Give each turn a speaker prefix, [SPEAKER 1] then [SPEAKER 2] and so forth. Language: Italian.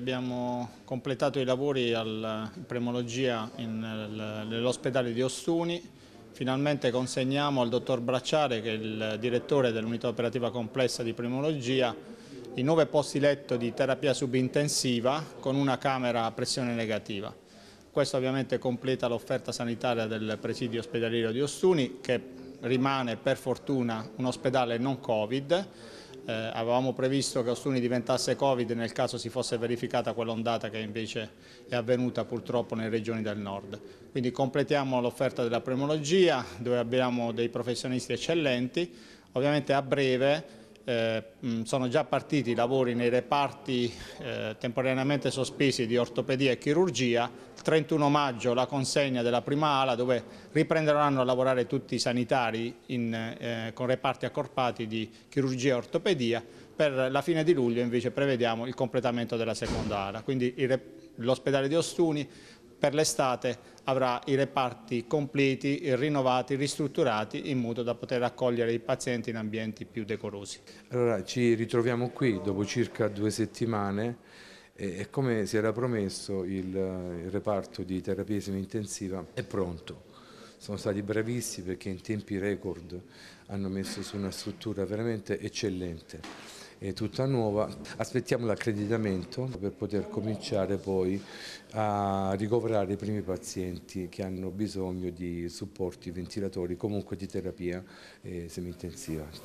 [SPEAKER 1] Abbiamo completato i lavori al Premologia nell'ospedale di Ostuni, finalmente consegniamo al dottor Bracciare, che è il direttore dell'unità operativa complessa di Premologia, i nove posti letto di terapia subintensiva con una camera a pressione negativa. Questo ovviamente completa l'offerta sanitaria del presidio ospedaliero di Ostuni che rimane per fortuna un ospedale non Covid eh, avevamo previsto che Ostuni diventasse Covid nel caso si fosse verificata quell'ondata che invece è avvenuta purtroppo nelle regioni del nord. Quindi completiamo l'offerta della premologia dove abbiamo dei professionisti eccellenti, ovviamente a breve eh, mm, sono già partiti i lavori nei reparti eh, temporaneamente sospesi di ortopedia e chirurgia, il 31 maggio la consegna della prima ala dove riprenderanno a lavorare tutti i sanitari in, eh, con reparti accorpati di chirurgia e ortopedia, per la fine di luglio invece prevediamo il completamento della seconda ala, quindi l'ospedale di Ostuni per l'estate avrà i reparti completi, rinnovati, ristrutturati in modo da poter accogliere i pazienti in ambienti più decorosi.
[SPEAKER 2] Allora ci ritroviamo qui dopo circa due settimane e come si era promesso il, il reparto di terapia semi-intensiva è pronto. Sono stati bravissimi perché in tempi record hanno messo su una struttura veramente eccellente è tutta nuova. Aspettiamo l'accreditamento per poter cominciare poi a ricoverare i primi pazienti che hanno bisogno di supporti ventilatori, comunque di terapia eh, semi-intensiva.